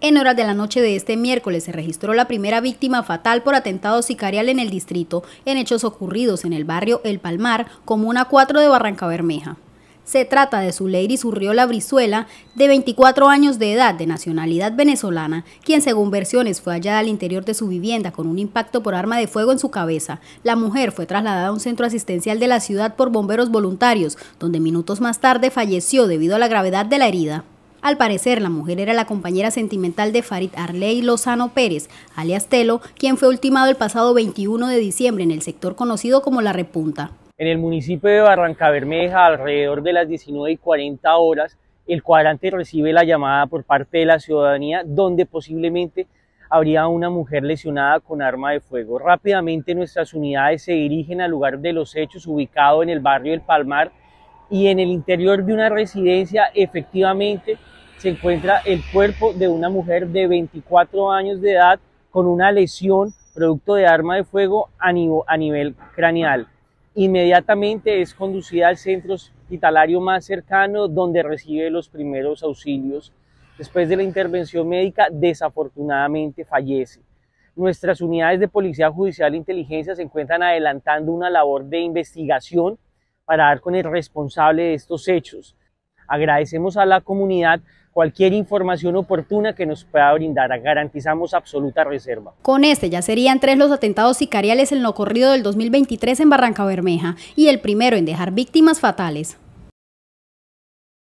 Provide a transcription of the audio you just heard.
En horas de la noche de este miércoles se registró la primera víctima fatal por atentado sicarial en el distrito, en hechos ocurridos en el barrio El Palmar, comuna 4 de Barranca Bermeja. Se trata de Zuleyri Surriola Brizuela, de 24 años de edad, de nacionalidad venezolana, quien según versiones fue hallada al interior de su vivienda con un impacto por arma de fuego en su cabeza. La mujer fue trasladada a un centro asistencial de la ciudad por bomberos voluntarios, donde minutos más tarde falleció debido a la gravedad de la herida. Al parecer, la mujer era la compañera sentimental de Farid Arley Lozano Pérez, alias Telo, quien fue ultimado el pasado 21 de diciembre en el sector conocido como La Repunta. En el municipio de Barranca Bermeja, alrededor de las 19 y 40 horas, el cuadrante recibe la llamada por parte de la ciudadanía, donde posiblemente habría una mujer lesionada con arma de fuego. Rápidamente nuestras unidades se dirigen al lugar de los hechos, ubicado en el barrio El Palmar, y en el interior de una residencia, efectivamente, se encuentra el cuerpo de una mujer de 24 años de edad con una lesión producto de arma de fuego a nivel, craneal. Inmediatamente es conducida al centro hospitalario más cercano donde recibe los primeros auxilios. Después de la intervención médica, desafortunadamente fallece. Nuestras unidades de Policía Judicial e Inteligencia se encuentran adelantando una labor de investigación para dar con el responsable de estos hechos. Agradecemos a la comunidad cualquier información oportuna que nos pueda brindar. Garantizamos absoluta reserva. Con este ya serían tres los atentados sicariales en lo corrido del 2023 en Barranca Bermeja y el primero en dejar víctimas fatales.